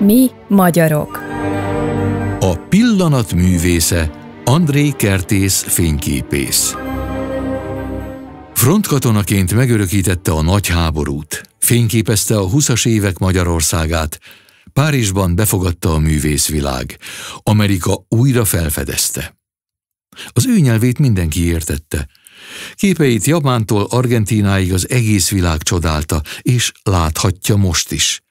Mi magyarok. A pillanat művésze André Kertész fényképész. Frontkatonaként megörökítette a nagy háborút, fényképezte a 20-as évek Magyarországát, Párizsban befogadta a művészvilág, Amerika újra felfedezte. Az ő nyelvét mindenki értette. Képeit Japántól Argentináig az egész világ csodálta, és láthatja most is.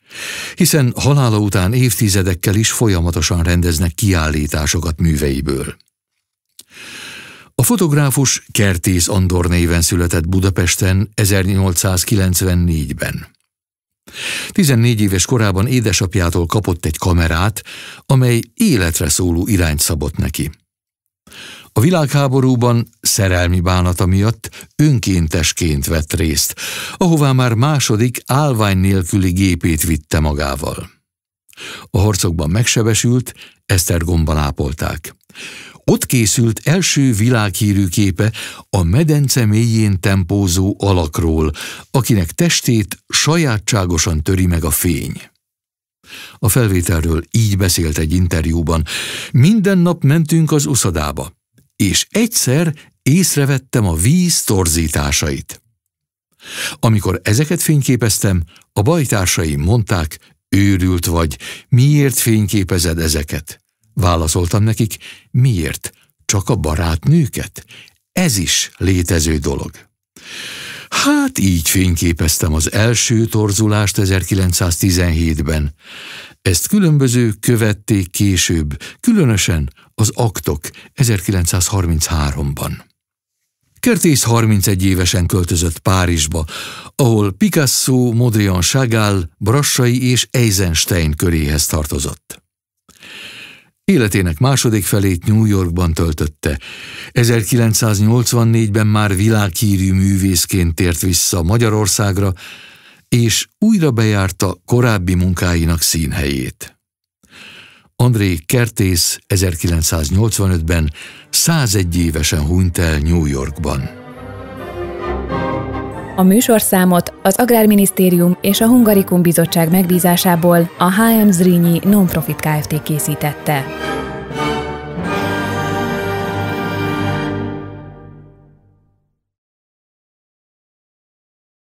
Hiszen halála után évtizedekkel is folyamatosan rendeznek kiállításokat műveiből. A fotográfus Kertész Andor néven született Budapesten 1894-ben. 14 éves korában édesapjától kapott egy kamerát, amely életre szóló irányt szabott neki. A világháborúban szerelmi bánata miatt önkéntesként vett részt, ahová már második álvány nélküli gépét vitte magával. A harcokban megsebesült, Esztergomban ápolták. Ott készült első világhírű képe a medence mélyén tempózó alakról, akinek testét sajátságosan töri meg a fény. A felvételről így beszélt egy interjúban. Minden nap mentünk az uszadába, és egyszer észrevettem a víz torzításait. Amikor ezeket fényképeztem, a bajtársaim mondták, őrült vagy, miért fényképezed ezeket? Válaszoltam nekik, miért? Csak a barátnőket? Ez is létező dolog. Hát így fényképeztem az első torzulást 1917-ben. Ezt különböző követték később, különösen az aktok 1933-ban. Kertész 31 évesen költözött Párizsba, ahol Picasso, Modrian Chagall, Brassai és Eisenstein köréhez tartozott. Életének második felét New Yorkban töltötte. 1984-ben már világhírű művészként tért vissza Magyarországra, és újra bejárta korábbi munkáinak színhelyét. André Kertész 1985-ben 101 évesen hunyt el New Yorkban. A műsorszámot az Agrárminisztérium és a Hungarikum Bizottság megbízásából a HM Zrínyi Nonprofit Kft. készítette.